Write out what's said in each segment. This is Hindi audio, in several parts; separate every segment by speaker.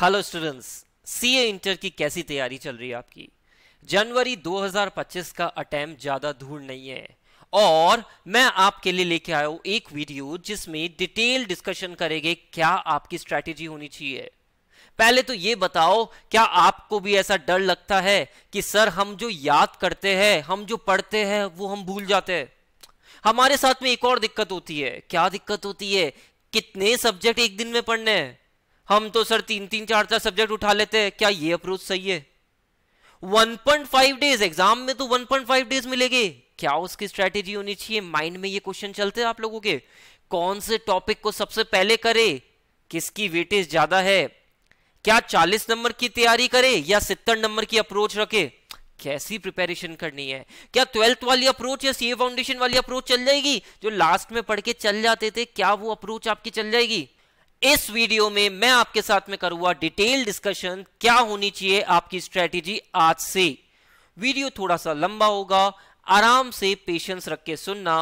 Speaker 1: हेलो स्टूडेंट्स सीए इंटर की कैसी तैयारी चल रही है आपकी जनवरी 2025 का अटैम्प्ट ज़्यादा दूर नहीं है और मैं आपके लिए लेके आया हूं एक वीडियो जिसमें डिटेल डिस्कशन करेंगे क्या आपकी स्ट्रैटेजी होनी चाहिए पहले तो ये बताओ क्या आपको भी ऐसा डर लगता है कि सर हम जो याद करते हैं हम जो पढ़ते हैं वो हम भूल जाते हैं हमारे साथ में एक और दिक्कत होती है क्या दिक्कत होती है कितने सब्जेक्ट एक दिन में पढ़ने हैं हम तो सर तीन तीन चार चार सब्जेक्ट उठा लेते हैं क्या ये अप्रोच सही है 1.5 डेज एग्जाम में तो 1.5 डेज मिलेंगे क्या उसकी स्ट्रेटेजी होनी चाहिए माइंड में ये क्वेश्चन चलते हैं आप लोगों के कौन से टॉपिक को सबसे पहले करे किसकी वेटेज ज्यादा है क्या 40 नंबर की तैयारी करे या सितर नंबर की अप्रोच रखे कैसी प्रिपेरेशन करनी है क्या ट्वेल्थ वाली अप्रोच या सीए फाउंडेशन वाली अप्रोच चल जाएगी जो लास्ट में पढ़ के चल जाते थे क्या वो अप्रोच आपकी चल जाएगी इस वीडियो में मैं आपके साथ में करूंगा डिटेल डिस्कशन क्या होनी चाहिए आपकी स्ट्रेटेजी आज से वीडियो थोड़ा सा लंबा होगा आराम से पेशेंस रख के सुनना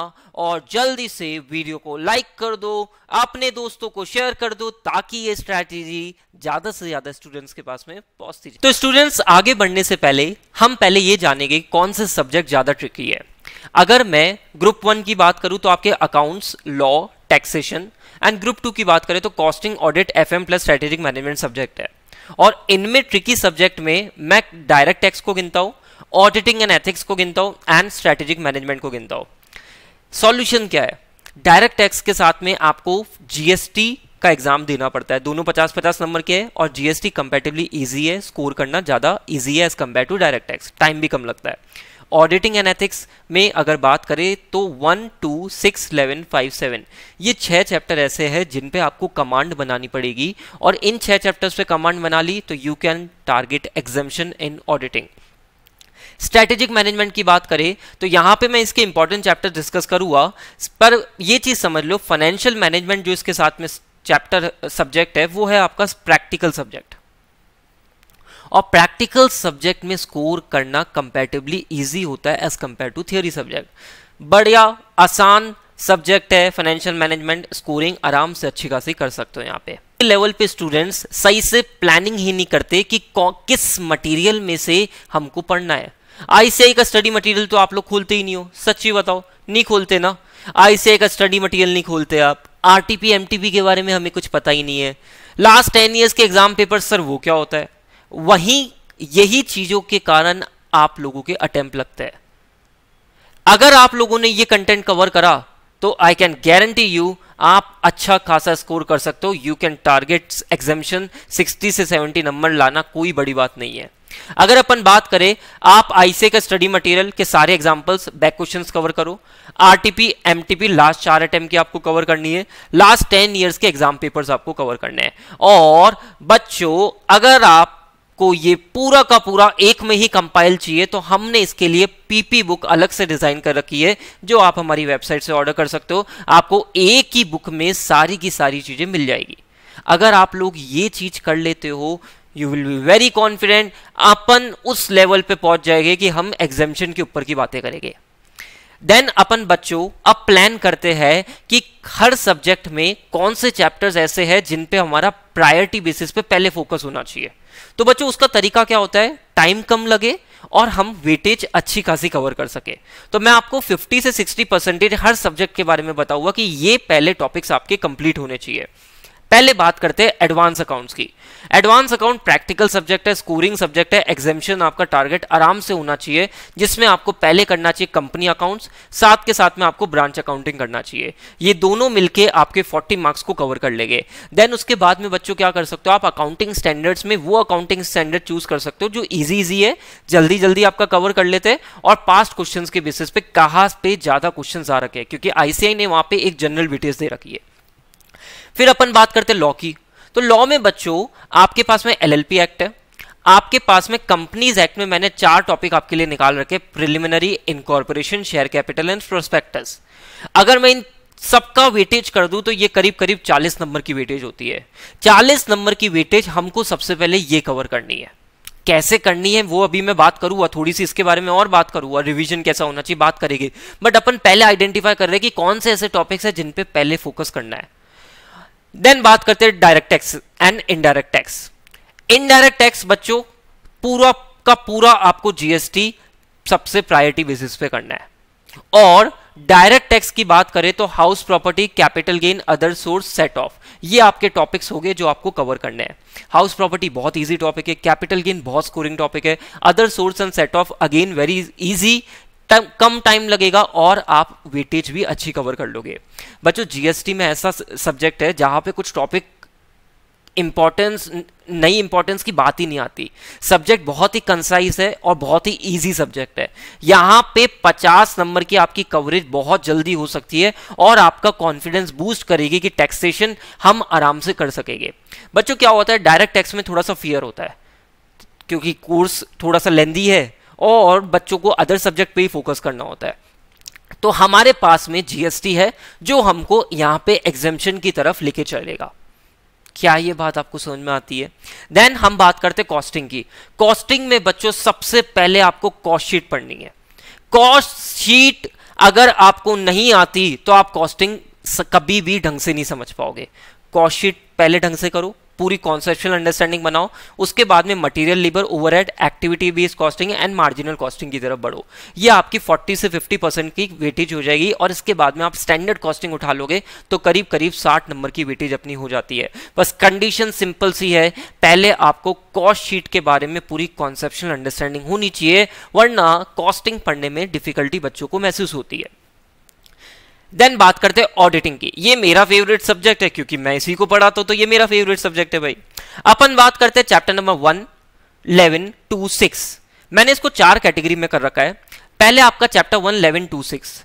Speaker 1: और जल्दी से वीडियो को लाइक कर दो अपने दोस्तों को शेयर कर दो ताकि ये स्ट्रैटेजी ज्यादा से ज्यादा स्टूडेंट्स के पास में पहुंचती जाए तो स्टूडेंट्स आगे बढ़ने से पहले हम पहले ये जानेंगे कौन से सब्जेक्ट ज्यादा ट्रिकी है अगर मैं ग्रुप वन की बात करूं तो आपके accounts law taxation and group two की बात करें तो costing audit F M plus strategic management subject है और इनमें ट्रिकी सब्जेक्ट में मैं डायरेक्ट टैक्स को गिनता हूँ ऑडिटिंग एंड एथिक्स को गिनता हूँ एंड स्ट्रेटेजिक मैनेजमेंट को गिनता हूँ सॉल्यूशन क्या है डायरेक्ट टैक्स के साथ में आपको जीएसटी का एग्जाम देना पड़ता है दोनों पचास पचास नंबर के हैं और जीएसटी कंपेटिवली इजी है स्कोर करना ज़्यादा इजी है as compare to direct tax time भी कम लगता है ऑडिटिंग एंड एथिक्स में अगर बात करें तो one two six eleven five seven ये छः चैप्टर ऐसे हैं जिन पे आपको कमांड बनानी पड़ेगी और इन छः चैप्टर्स पे कमांड बना ली तो you can target examination in auditing strategic management की बात करें तो यहाँ पे मैं इसके इंपॉर्टेंट चैप्टर डिस्कस करूँगा पर ये चीज़ समझ लो फाइनेंशियल मैनेजमेंट जो इसके साथ में चैप्टर सब्जेक्ट है वो है आपका प्रैक्टिकल सब्जेक्ट और प्रैक्टिकल सब्जेक्ट में स्कोर करना कंपेरेटिवली ईजी होता है as compare to theory subject बढ़िया आसान सब्जेक्ट है फाइनेंशियल मैनेजमेंट स्कोरिंग आराम से अच्छी खासी कर सकते हो यहाँ पे लेवल पे स्टूडेंट्स सही से प्लानिंग ही नहीं करते कि किस मटेरियल में से हमको पढ़ना है आईसीआई का स्टडी मटेरियल तो आप लोग खोलते ही नहीं हो सच्ची बताओ नहीं खोलते ना आईसीआई का स्टडी मटेरियल नहीं खोलते आप आरटीपी एमटीपी के बारे में हमें कुछ पता ही नहीं है लास्ट टेन ईयर्स के एग्जाम पेपर सर वो क्या होता है वहीं यही चीज़ों के कारण आप लोगों के अटेम्प्ट लगते हैं अगर आप लोगों ने ये कंटेंट कवर करा तो आई कैन गारंटी यू आप अच्छा खासा स्कोर कर सकते हो यू कैन टारगेट एग्जामिशन 60 से 70 नंबर लाना कोई बड़ी बात नहीं है अगर अपन बात करें आप आईसी का स्टडी मटेरियल के सारे एग्जांपल्स बैक क्वेश्चंस कवर करो आरटीपी एमटीपी लास्ट चार अटेम्प की आपको कवर करनी है लास्ट टेन ईयर्स के एग्जाम पेपर्स आपको कवर करने हैं और बच्चों अगर आप आपको ये पूरा का पूरा एक में ही कंपाइल चाहिए तो हमने इसके लिए पीपी बुक अलग से डिजाइन कर रखी है जो आप हमारी वेबसाइट से ऑर्डर कर सकते हो आपको एक ही बुक में सारी की सारी चीजें मिल जाएगी अगर आप लोग ये चीज कर लेते हो you will be very confident अपन उस लेवल पे पहुंच जाएंगे कि हम एग्जामेशन के ऊपर की बातें करेंगे देन अपन बच्चों अब प्लान करते हैं कि हर सब्जेक्ट में कौन से चैप्टर्स ऐसे हैं जिन पे हमारा प्रायोरिटी बेसिस पे पहले फोकस होना चाहिए तो बच्चों उसका तरीका क्या होता है टाइम कम लगे और हम वेटेज अच्छी खासी कवर कर सके तो मैं आपको 50 से 60 परसेंटेज हर सब्जेक्ट के बारे में बताऊंगा कि ये पहले टॉपिक्स आपके कंप्लीट होने चाहिए पहले बात करते हैं एडवांस अकाउंट्स की एडवांस अकाउंट प्रैक्टिकल सब्जेक्ट है स्कोरिंग सब्जेक्ट है एग्जेम्पन आपका टारगेट आराम से होना चाहिए जिसमें आपको पहले करना चाहिए कंपनी अकाउंट्स साथ के साथ में आपको ब्रांच अकाउंटिंग करना चाहिए ये दोनों मिलके आपके 40 मार्क्स को कवर कर लेंगे देन उसके बाद में बच्चों क्या कर सकते हो आप अकाउंटिंग स्टैंडर्ड्स में वो अकाउंटिंग स्टैंडर्ड चूज कर सकते हो जो ईजी ईजी है जल्दी जल्दी आपका कवर कर लेते हैं और पास्ट क्वेश्चन के बेसिस पे कहा पे ज्यादा क्वेश्चन आ रखे हैं क्योंकि आईसीआई ने वहां पर एक जनरल डिटेल्स दे रखी है फिर अपन बात करते लॉ की तो लॉ में बच्चों आपके पास में एलएलपी एक्ट है आपके पास में कंपनीज एक्ट में मैंने चार टॉपिक आपके लिए निकाल रखे preliminary incorporation share capital and prospectus अगर मैं इन सबका वेटेज कर दूं तो ये करीब करीब 40 नंबर की वेटेज होती है 40 नंबर की वेटेज हमको सबसे पहले ये कवर करनी है कैसे करनी है वो अभी मैं बात करूंगा थोड़ी सी इसके बारे में और बात करूंगा रिविजन कैसा होना चाहिए बात करेगी बट अपन पहले आइडेंटिफाई कर रहे हैं कि कौन से ऐसे टॉपिक्स हैं जिन पहले फोकस करना है देन बात करते हैं direct tax and indirect tax indirect tax बच्चों पूरा का पूरा आपको जीएसटी सबसे प्रायोरिटी बेसिस पे करना है और डायरेक्ट टैक्स की बात करें तो house property capital gain other source set off ये आपके टॉपिक्स हो गए जो आपको कवर करने हैं हाउस प्रॉपर्टी बहुत इजी टॉपिक है कैपिटल गेन बहुत स्कोरिंग टॉपिक है other source and set off again very easy कम टाइम लगेगा और आप वेटेज भी अच्छी कवर कर लोगे बच्चों जीएसटी में ऐसा सब्जेक्ट है जहां पे कुछ टॉपिक इंपॉर्टेंस नई इंपॉर्टेंस की बात ही नहीं आती सब्जेक्ट बहुत ही कंसाइज है और बहुत ही इजी सब्जेक्ट है यहां पे 50 नंबर की आपकी कवरेज बहुत जल्दी हो सकती है और आपका कॉन्फिडेंस बूस्ट करेगी कि टैक्सेशन हम आराम से कर सकेंगे बच्चों क्या होता है डायरेक्ट टैक्स में थोड़ा सा फियर होता है क्योंकि कोर्स थोड़ा सा लेंदी है और बच्चों को अदर सब्जेक्ट पे ही फोकस करना होता है तो हमारे पास में जीएसटी है जो हमको यहाँ पे एग्जेम्पन की तरफ लेके चलेगा क्या ये बात आपको समझ में आती है देन हम बात करते कॉस्टिंग की कॉस्टिंग में बच्चों सबसे पहले आपको कॉस्ट शीट पढ़नी है कॉस्ट शीट अगर आपको नहीं आती तो आप कॉस्टिंग कभी भी ढंग से नहीं समझ पाओगे कॉस्ट शीट पहले ढंग से करो पूरी कॉन्सेप्शुअल अंडरस्टैंडिंग बनाओ उसके बाद में material labour overhead activity based costing and marginal costing की तरफ बढ़ो ये आपकी 40 से 50 परसेंट की वेटेज हो जाएगी और इसके बाद में आप स्टैंडर्ड कॉस्टिंग उठा लोगे तो करीब करीब 60 नंबर की वेटेज अपनी हो जाती है बस कंडीशन सिंपल सी है पहले आपको कॉस्ट शीट के बारे में पूरी कॉन्सेप्शन अंडरस्टैंडिंग होनी चाहिए वरना कॉस्टिंग पढ़ने में डिफिकल्टी बच्चों को महसूस होती है देन बात करते हैं ऑडिटिंग की ये मेरा फेवरेट सब्जेक्ट है क्योंकि मैं इसी को पढ़ाता हूं तो ये मेरा फेवरेट सब्जेक्ट है भाई अपन बात करते हैं chapter number one eleven two six मैंने इसको चार कैटेगरी में कर रखा है पहले आपका chapter one eleven two six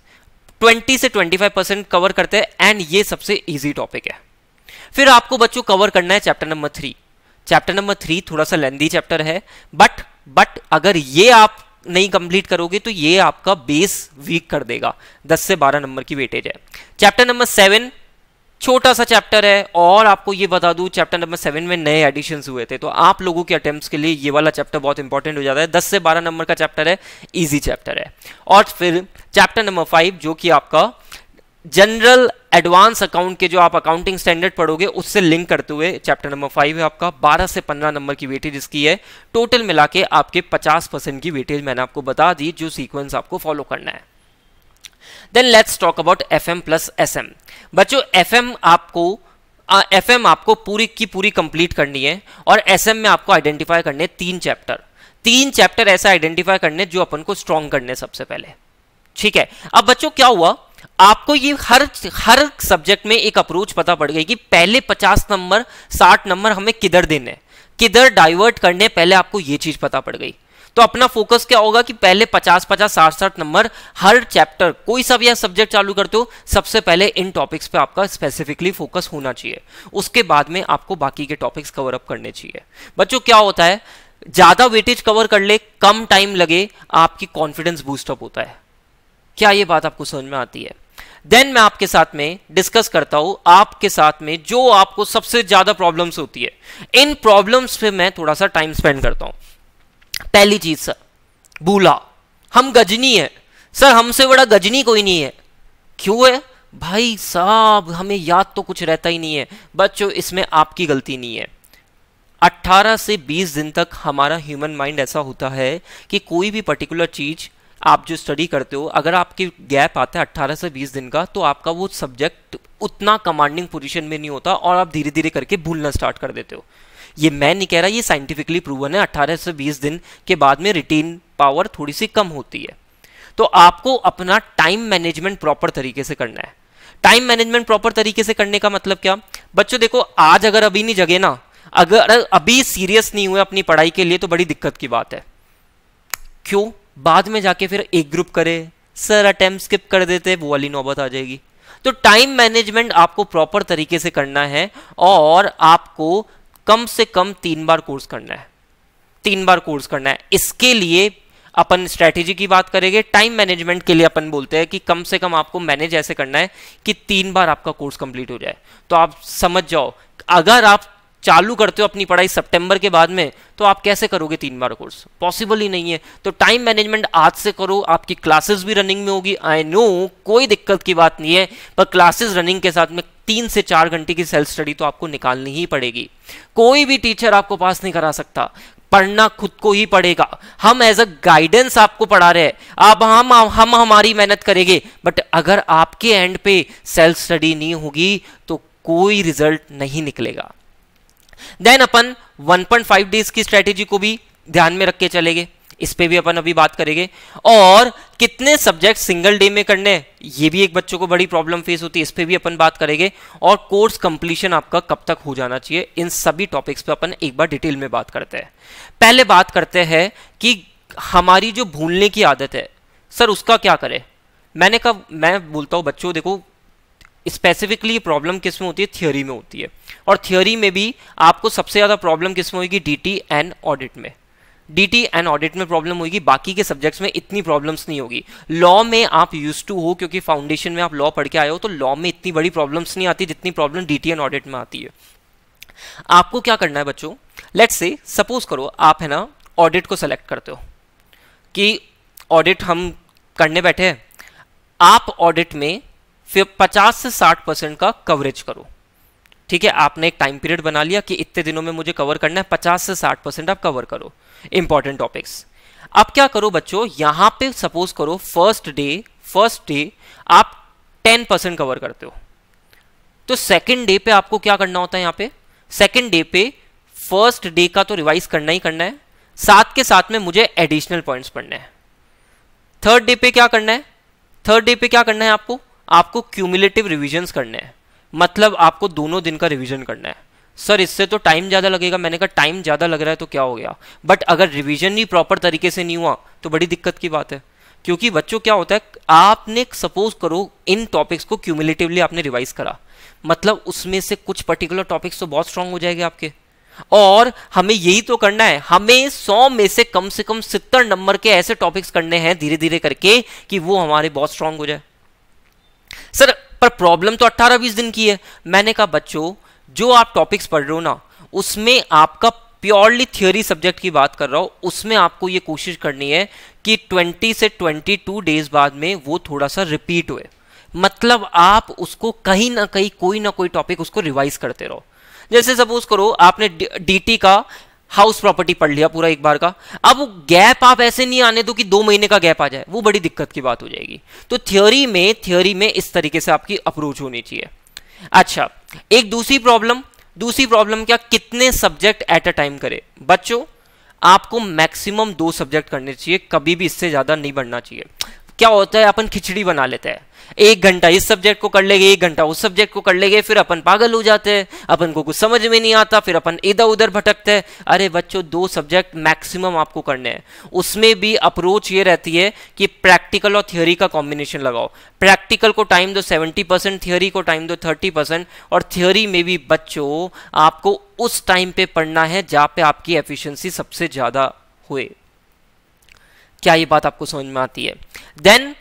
Speaker 1: twenty से ट्वेंटी फाइव परसेंट कवर करते हैं एंड ये सबसे ईजी टॉपिक है फिर आपको बच्चों कवर करना है chapter number three chapter number three थोड़ा सा लेंदी चैप्टर है बट बट अगर ये आप नहीं कंप्लीट करोगे तो ये आपका बेस वीक कर देगा 10 से 12 नंबर की वेटेज है चैप्टर नंबर सेवन छोटा सा चैप्टर है और आपको ये बता दूं चैप्टर नंबर सेवन में नए एडिशन हुए थे तो आप लोगों के अटेम्प्ट के लिए ये वाला चैप्टर बहुत इंपॉर्टेंट हो जाता है दस से बारह नंबर का चैप्टर है इजी चैप्टर है और फिर चैप्टर नंबर फाइव जो कि आपका जनरल एडवांस अकाउंट के जो आप अकाउंटिंग स्टैंडर्ड पढ़ोगे उससे लिंक करते हुए चैप्टर नंबर फाइव है आपका 12 से 15 नंबर की वेटेज इसकी है टोटल मिला के आपके 50 परसेंट की वेटेज मैंने आपको बता दी जो सीक्वेंस आपको फॉलो करना है then let's talk about F M plus S M बच्चों एफ एम आपको एफ एम आपको पूरी की पूरी कंप्लीट करनी है और एस एम में आपको आइडेंटिफाई करने तीन चैप्टर तीन चैप्टर ऐसा आइडेंटिफाई करने जो अपन को स्ट्रॉन्ग करने सबसे पहले ठीक है अब बच्चों क्या हुआ आपको ये हर हर सब्जेक्ट में एक अप्रोच पता पड़ गई कि पहले 50 नंबर 60 नंबर हमें किधर देने किधर डाइवर्ट करने पहले आपको ये चीज पता पड़ गई तो अपना फोकस क्या होगा कि पहले 50 50 60 60 नंबर हर चैप्टर कोई सा भी सब्जेक्ट चालू करते हो सबसे पहले इन टॉपिक्स पे आपका स्पेसिफिकली फोकस होना चाहिए उसके बाद में आपको बाकी के टॉपिक्स कवर अप करने चाहिए बच्चों क्या होता है ज़्यादा वेटेज कवर कर ले कम टाइम लगे आपकी कॉन्फिडेंस बूस्टअप होता है क्या ये बात आपको समझ में आती है देन मैं आपके साथ में डिस्कस करता हूं आपके साथ में जो आपको सबसे ज्यादा प्रॉब्लम्स होती है इन प्रॉब्लम्स पे मैं थोड़ा सा टाइम स्पेंड करता हूं पहली चीज सर बूला हम गजनी है सर हमसे बड़ा गजनी कोई नहीं है क्यों है भाई साहब हमें याद तो कुछ रहता ही नहीं है बच्चों इसमें आपकी गलती नहीं है 18 से 20 दिन तक हमारा ह्यूमन माइंड ऐसा होता है कि कोई भी पर्टिकुलर चीज आप जो स्टडी करते हो अगर आपके गैप आता है अट्ठारह से बीस दिन का तो आपका वो सब्जेक्ट उतना कमांडिंग पोजिशन में नहीं होता और आप धीरे धीरे करके भूलना स्टार्ट कर देते हो ये मैं नहीं कह रहा ये साइंटिफिकली प्रूवन है 18 से 20 दिन के बाद में रिटेन पावर थोड़ी सी कम होती है तो आपको अपना टाइम मैनेजमेंट प्रॉपर तरीके से करना है टाइम मैनेजमेंट प्रॉपर तरीके से करने का मतलब क्या बच्चों देखो आज अगर अभी नहीं जगे ना अगर अभी सीरियस नहीं हुए अपनी पढ़ाई के लिए तो बड़ी दिक्कत की बात है क्यों बाद में जाके फिर एक ग्रुप करे सर अटैम्प स्किप कर देते वो वाली नौबत आ जाएगी तो टाइम मैनेजमेंट आपको प्रॉपर तरीके से करना है और आपको कम से कम तीन बार कोर्स करना है तीन बार कोर्स करना है इसके लिए अपन स्ट्रैटेजी की बात करेंगे टाइम मैनेजमेंट के लिए अपन बोलते हैं कि कम से कम आपको मैनेज ऐसे करना है कि तीन बार आपका कोर्स कंप्लीट हो जाए तो आप समझ जाओ अगर आप चालू करते हो अपनी पढ़ाई सितंबर के बाद में तो आप कैसे करोगे तीन बार कोर्स पॉसिबल ही नहीं है तो टाइम मैनेजमेंट आज से करो आपकी क्लासेस भी रनिंग में होगी आई नो कोई दिक्कत की बात नहीं है पर क्लासेस रनिंग के साथ में तीन से चार घंटे की सेल्फ स्टडी तो आपको निकालनी ही पड़ेगी कोई भी टीचर आपको पास नहीं करा सकता पढ़ना खुद को ही पड़ेगा हम एज अ गाइडेंस आपको पढ़ा रहे हैं आप हम हम हमारी मेहनत करेंगे बट अगर आपके एंड पे सेल्फ स्टडी नहीं होगी तो कोई रिजल्ट नहीं निकलेगा देन अपन 1.5 डेज की स्ट्रेटेजी को भी ध्यान में रख के चलेंगे इस पे भी अपन अभी बात करेंगे और कितने सब्जेक्ट सिंगल डे में करने ये भी एक बच्चों को बड़ी प्रॉब्लम फेस होती है इस पे भी अपन बात करेंगे और कोर्स कंप्लीशन आपका कब तक हो जाना चाहिए इन सभी टॉपिक्स पे अपन एक बार डिटेल में बात करते हैं पहले बात करते हैं कि हमारी जो भूलने की आदत है सर उसका क्या करें मैंने कहा मैं बोलता हूँ बच्चों देखो स्पेसिफिकली ये प्रॉब्लम किस में होती है थियोरी में होती है और थियोरी में भी आपको सबसे ज़्यादा प्रॉब्लम किस में होगी डी टी एंड ऑडिट में डी टी एंड ऑडिट में प्रॉब्लम होगी बाकी के सब्जेक्ट्स में इतनी प्रॉब्लम्स नहीं होगी लॉ में आप यूज टू हो क्योंकि फाउंडेशन में आप लॉ पढ़ के आए हो तो लॉ में इतनी बड़ी प्रॉब्लम्स नहीं आती जितनी problem D T and audit में आती है आपको क्या करना है बच्चों लेट्स से सपोज करो आप है ना ऑडिट को सेलेक्ट करते हो कि ऑडिट हम करने बैठे हैं आप ऑडिट में फिर 50 से 60 परसेंट का कवरेज करो ठीक है आपने एक टाइम पीरियड बना लिया कि इतने दिनों में मुझे कवर करना है 50 से 60 परसेंट आप कवर करो इंपॉर्टेंट टॉपिक्स अब क्या करो बच्चों यहां पे सपोज करो फर्स्ट डे फर्स्ट डे आप 10 परसेंट कवर करते हो तो सेकेंड डे पे आपको क्या करना होता है यहाँ पे सेकेंड डे पे फर्स्ट डे का तो रिवाइज करना ही करना है साथ के साथ में मुझे एडिशनल पॉइंट्स पढ़ना है थर्ड डे पे क्या करना है थर्ड डे पे क्या करना है आपको आपको क्यूमुलेटिव रिविजन्स करने हैं मतलब आपको दोनों दिन का रिविजन करना है सर इससे तो टाइम ज़्यादा लगेगा मैंने कहा टाइम ज़्यादा लग रहा है तो क्या हो गया बट अगर रिविजन ही प्रॉपर तरीके से नहीं हुआ तो बड़ी दिक्कत की बात है क्योंकि बच्चों क्या होता है आपने सपोज करो इन टॉपिक्स को क्यूमुलेटिवली आपने रिवाइज करा मतलब उसमें से कुछ पर्टिकुलर टॉपिक्स तो बहुत स्ट्रांग हो जाएंगे आपके और हमें यही तो करना है हमें सौ में से कम से कम सितर नंबर के ऐसे टॉपिक्स करने हैं धीरे धीरे करके कि वो हमारे बहुत स्ट्रांग हो जाए सर पर प्रॉब्लम तो 18-20 दिन की है मैंने कहा बच्चों जो आप टॉपिक्स पढ़ रहे हो ना उसमें आपका प्योरली थियोरी सब्जेक्ट की बात कर रहा हूँ उसमें आपको ये कोशिश करनी है कि 20 से 22 डेज बाद में वो थोड़ा सा रिपीट हुए मतलब आप उसको कहीं ना कहीं कोई ना कोई टॉपिक उसको रिवाइज करते रहो जैसे सपोज करो आपने डीटी का हाउस प्रॉपर्टी पढ़ लिया पूरा एक बार का अब गैप आप ऐसे नहीं आने दो कि दो महीने का गैप आ जाए वो बड़ी दिक्कत की बात हो जाएगी तो थ्योरी में थ्योरी में इस तरीके से आपकी अप्रोच होनी चाहिए अच्छा एक दूसरी प्रॉब्लम दूसरी प्रॉब्लम क्या कितने सब्जेक्ट एट अ टाइम करे बच्चों आपको मैक्सिमम दो सब्जेक्ट करने चाहिए कभी भी इससे ज़्यादा नहीं बढ़ना चाहिए क्या होता है अपन खिचड़ी बना लेते हैं एक घंटा इस सब्जेक्ट को कर लेंगे एक घंटा उस सब्जेक्ट को कर लेंगे फिर अपन पागल हो जाते हैं अपन को कुछ समझ में नहीं आता फिर अपन इधर उधर भटकते हैं अरे बच्चों दो सब्जेक्ट मैक्सिमम आपको करने हैं उसमें भी अप्रोच ये रहती है कि प्रैक्टिकल और थियोरी का कॉम्बिनेशन लगाओ प्रैक्टिकल को टाइम दो सेवेंटी परसेंट थियोरी को टाइम दो थर्टी परसेंट और थियोरी में भी बच्चों आपको उस टाइम पे पढ़ना है जहाँ पे आपकी एफिशिएंसी सबसे ज़्यादा हुए क्या ये बात आपको समझ में आती है देन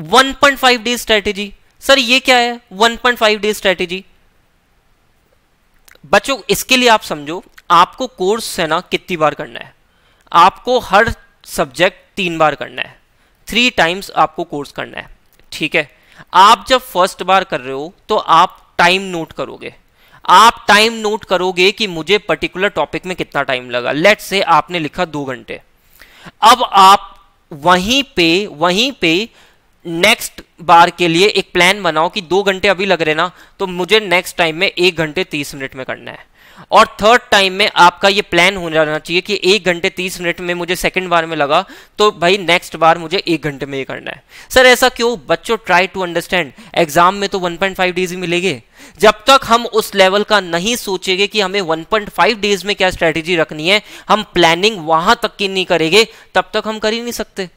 Speaker 1: 1.5 डे स्ट्रेटेजी सर ये क्या है 1.5 डे स्ट्रेटेजी बच्चों इसके लिए आप समझो आपको कोर्स है ना कितनी बार करना है आपको हर सब्जेक्ट तीन बार करना है थ्री टाइम्स आपको कोर्स करना है ठीक है आप जब फर्स्ट बार कर रहे हो तो आप टाइम नोट करोगे आप टाइम नोट करोगे कि मुझे पर्टिकुलर टॉपिक में कितना टाइम लगा लेट से आपने लिखा दो घंटे अब आप वहीं पे वहीं पे नेक्स्ट बार के लिए एक प्लान बनाओ कि दो घंटे अभी लग रहे ना तो मुझे नेक्स्ट टाइम में एक घंटे तीस मिनट में करना है और थर्ड टाइम में आपका ये प्लान हो जाना चाहिए कि एक घंटे तीस मिनट में मुझे सेकंड बार में लगा तो भाई नेक्स्ट बार मुझे एक घंटे में ये करना है सर ऐसा क्यों बच्चों ट्राई टू अंडरस्टैंड एग्जाम में तो 1.5 डेज ही मिलेंगे जब तक हम उस लेवल का नहीं सोचेंगे कि हमें 1.5 डेज में क्या स्ट्रेटेजी रखनी है हम प्लानिंग वहां तक की नहीं करेंगे तब तक हम कर ही नहीं सकते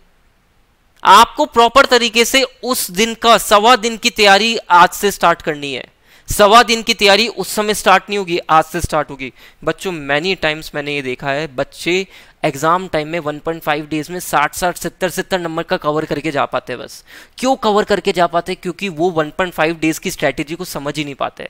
Speaker 1: आपको प्रॉपर तरीके से उस दिन का सवा दिन की तैयारी आज से स्टार्ट करनी है सवा दिन की तैयारी उस समय स्टार्ट नहीं होगी आज से स्टार्ट होगी बच्चों मैनी टाइम्स मैंने ये देखा है बच्चे एग्जाम टाइम में 1.5 डेज में 60 साठ सत्तर सत्तर नंबर का कवर करके जा पाते हैं बस क्यों कवर करके जा पाते क्योंकि वो 1.5 डेज की स्ट्रेटेजी को समझ ही नहीं पाते हैं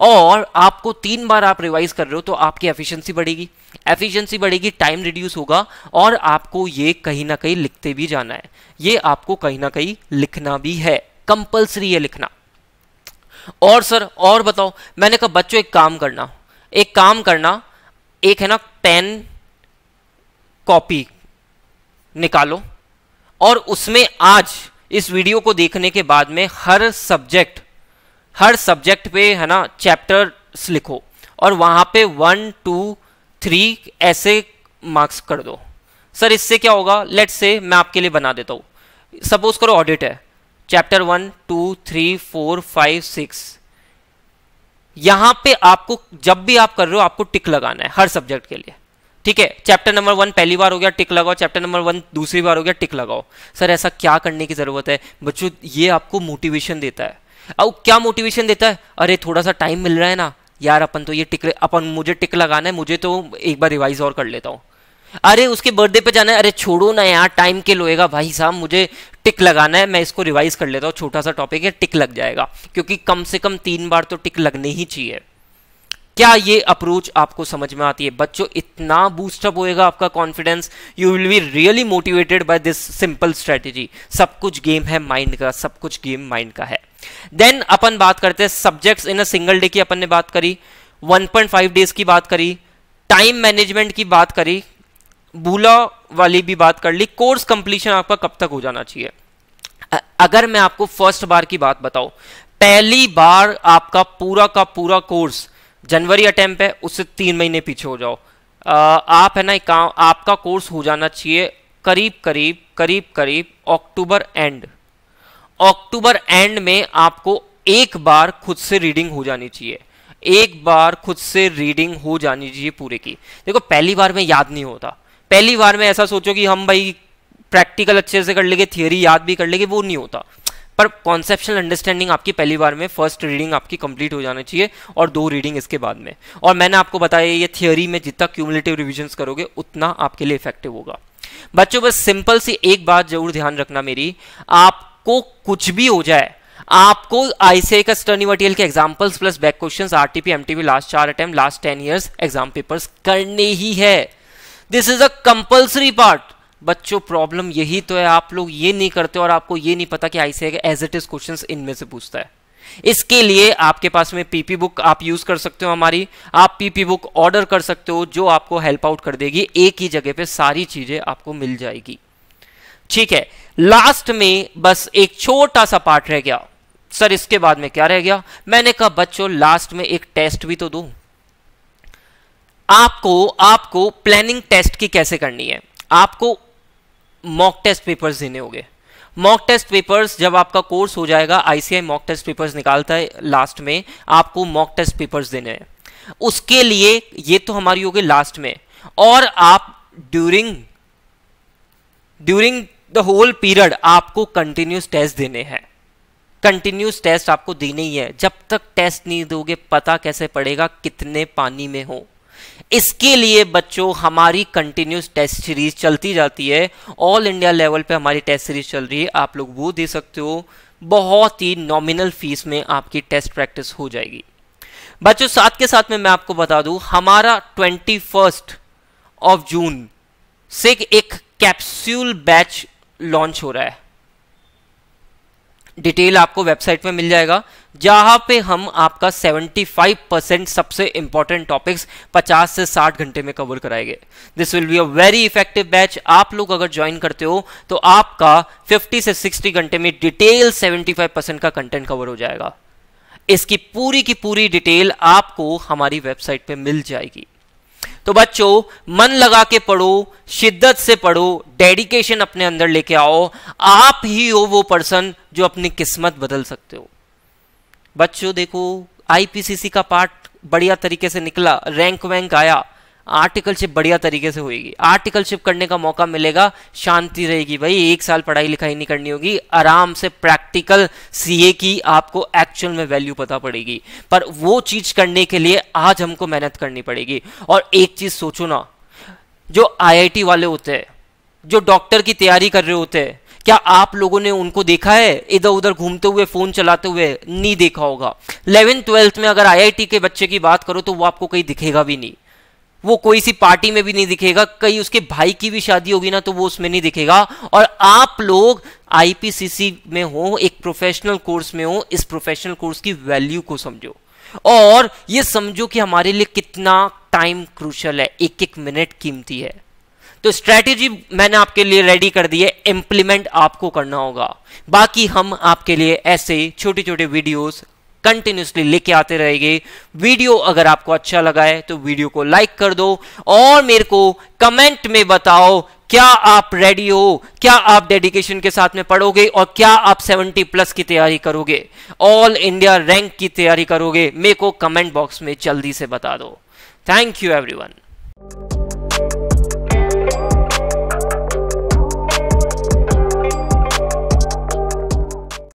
Speaker 1: और आपको तीन बार आप रिवाइज कर रहे हो तो आपकी एफिशिएंसी बढ़ेगी एफिशिएंसी बढ़ेगी टाइम रिड्यूस होगा और आपको ये कहीं ना कहीं लिखते भी जाना है ये आपको कहीं ना कहीं लिखना भी है कंपल्सरी है लिखना और सर और बताओ मैंने कहा बच्चों एक काम करना एक काम करना एक है ना पेन कॉपी निकालो और उसमें आज इस वीडियो को देखने के बाद में हर सब्जेक्ट हर सब्जेक्ट पे है ना चैप्टर्स लिखो और वहाँ पे वन टू थ्री ऐसे मार्क्स कर दो सर इससे क्या होगा लेट से मैं आपके लिए बना देता हूँ सपोज करो ऑडिट है chapter one two three four five six यहाँ पे आपको जब भी आप कर रहे हो आपको टिक लगाना है हर सब्जेक्ट के लिए ठीक है चैप्टर नंबर वन पहली बार हो गया टिक लगाओ चैप्टर नंबर वन दूसरी बार हो गया टिक लगाओ सर ऐसा क्या करने की ज़रूरत है बच्चों ये आपको मोटिवेशन देता है अब क्या मोटिवेशन देता है अरे थोड़ा सा टाइम मिल रहा है ना यार अपन तो ये टिक अपन मुझे टिक लगाना है मुझे तो एक बार रिवाइज और कर लेता हूँ अरे उसके बर्थडे पे जाना है अरे छोड़ो ना यार टाइम के लोएगा भाई साहब मुझे टिक लगाना है मैं इसको रिवाइज कर लेता हूँ छोटा सा टॉपिक है टिक लग जाएगा क्योंकि कम से कम तीन बार तो टिक लगने ही चाहिए क्या ये अप्रोच आपको समझ में आती है बच्चों इतना बूस्टअप होएगा आपका confidence you will be really motivated by this simple strategy सब कुछ गेम है माइंड का सब कुछ गेम माइंड का है देन अपन बात करते हैं subjects in a single day की अपन ने बात करी 1.5 डेज की बात करी टाइम मैनेजमेंट की बात करी बूला वाली भी बात कर ली कोर्स कंप्लीशन आपका कब तक हो जाना चाहिए अगर मैं आपको फर्स्ट बार की बात बताऊं पहली बार आपका पूरा का पूरा कोर्स जनवरी अटैम्प है उससे तीन महीने पीछे हो जाओ आप है ना एक आपका कोर्स हो जाना चाहिए करीब करीब करीब करीब अक्टूबर एंड अक्टूबर एंड में आपको एक बार खुद से रीडिंग हो जानी चाहिए एक बार खुद से रीडिंग हो जानी चाहिए पूरे की देखो पहली बार में याद नहीं होता पहली बार में ऐसा सोचो कि हम भाई प्रैक्टिकल अच्छे से कर लेंगे थियोरी याद भी कर लेंगे वो नहीं होता पर कॉन्सेप्शनल अंडरस्टैंडिंग आपकी पहली बार में फर्स्ट रीडिंग आपकी कंप्लीट हो जाना चाहिए और दो रीडिंग इसके बाद में और मैंने आपको बताया ये थियोरी में जितना क्यूमुलेटिव रिविजन करोगे उतना आपके लिए इफेक्टिव होगा बच्चों बस सिंपल सी एक बात जरूर ध्यान रखना मेरी आप आपको कुछ भी हो जाए आपको आईसीआई का स्टर्नी मटेरियल के examples plus back question RTP TP last चार attempt last ten years exam papers करने ही है this is a compulsory part बच्चों प्रॉब्लम यही तो है आप लोग ये नहीं करते और आपको ये नहीं पता कि आईसीआई का एज इट इज क्वेश्चन इनमें से पूछता है इसके लिए आपके पास में पीपी बुक आप यूज कर सकते हो हमारी आप पीपी बुक ऑर्डर कर सकते हो जो आपको हेल्प आउट कर देगी एक ही जगह पे सारी चीजें आपको मिल जाएगी ठीक है लास्ट में बस एक छोटा सा पार्ट रह गया सर इसके बाद में क्या रह गया मैंने कहा बच्चों लास्ट में एक टेस्ट भी तो दू आपको आपको प्लानिंग टेस्ट की कैसे करनी है आपको मॉक टेस्ट पेपर्स देने होंगे मॉक टेस्ट पेपर्स जब आपका कोर्स हो जाएगा आईसीआई मॉक टेस्ट पेपर्स निकालता है लास्ट में आपको मॉक टेस्ट पेपर्स देने हैं उसके लिए ये तो हमारी होगी लास्ट में और आप during during the whole period आपको कंटिन्यूस टेस्ट देने हैं कंटिन्यूस टेस्ट आपको देने ही है जब तक टेस्ट नहीं दोगे पता कैसे पड़ेगा कितने पानी में हो इसके लिए बच्चों हमारी कंटिन्यूस टेस्ट सीरीज चलती जाती है ऑल इंडिया लेवल पे हमारी टेस्ट सीरीज चल रही है आप लोग वो दे सकते हो बहुत ही नॉमिनल फीस में आपकी टेस्ट प्रैक्टिस हो जाएगी बच्चों साथ के साथ में मैं आपको बता दूं हमारा ट्वेंटी फर्स्ट ऑफ जून से एक कैप्सूल बैच लॉन्च हो रहा है डिटेल आपको वेबसाइट में मिल जाएगा जहां पे हम आपका 75 परसेंट सबसे इंपॉर्टेंट टॉपिक्स 50 से 60 घंटे में कवर कराएंगे this will be a very effective batch आप लोग अगर ज्वाइन करते हो तो आपका 50 से 60 घंटे में डिटेल 75 परसेंट का कंटेंट कवर हो जाएगा इसकी पूरी की पूरी डिटेल आपको हमारी वेबसाइट पे मिल जाएगी तो बच्चों मन लगा के पढ़ो शिद्दत से पढ़ो डेडिकेशन अपने अंदर लेके आओ आप ही हो वो पर्सन जो अपनी किस्मत बदल सकते हो बच्चों देखो आईपीसीसी का पार्ट बढ़िया तरीके से निकला रैंक वैंक आया आर्टिकलशिप बढ़िया तरीके से होगी आर्टिकलशिप करने का मौका मिलेगा शांति रहेगी भाई एक साल पढ़ाई लिखाई नहीं करनी होगी आराम से प्रैक्टिकल सीए की आपको एक्चुअल में वैल्यू पता पड़ेगी पर वो चीज करने के लिए आज हमको मेहनत करनी पड़ेगी और एक चीज सोचो ना जो आईआईटी वाले होते हैं जो डॉक्टर की तैयारी कर रहे होते हैं क्या आप लोगों ने उनको देखा है इधर उधर घूमते हुए फोन चलाते हुए नहीं देखा होगा इलेवेंथ ट्वेल्थ में अगर आईआईटी के बच्चे की बात करो तो वो आपको कहीं दिखेगा भी नहीं वो कोई सी पार्टी में भी नहीं दिखेगा कहीं उसके भाई की भी शादी होगी ना तो वो उसमें नहीं दिखेगा और आप लोग आईपीसीसी में हो एक प्रोफेशनल कोर्स में हो इस प्रोफेशनल कोर्स की वैल्यू को समझो और ये समझो कि हमारे लिए कितना टाइम क्रूशल है एक एक मिनट कीमती है तो स्ट्रेटेजी मैंने आपके लिए रेडी कर दी है इंप्लीमेंट आपको करना होगा बाकी हम आपके लिए ऐसे छोटे छोटे वीडियोस कंटिन्यूसली लेके आते रहेंगे वीडियो अगर आपको अच्छा लगा है तो वीडियो को लाइक कर दो और मेरे को कमेंट में बताओ क्या आप रेडी हो क्या आप डेडिकेशन के साथ में पढ़ोगे और क्या आप 70 प्लस की तैयारी करोगे ऑल इंडिया रैंक की तैयारी करोगे मेरे को कमेंट बॉक्स में जल्दी से बता दो थैंक यू एवरीवन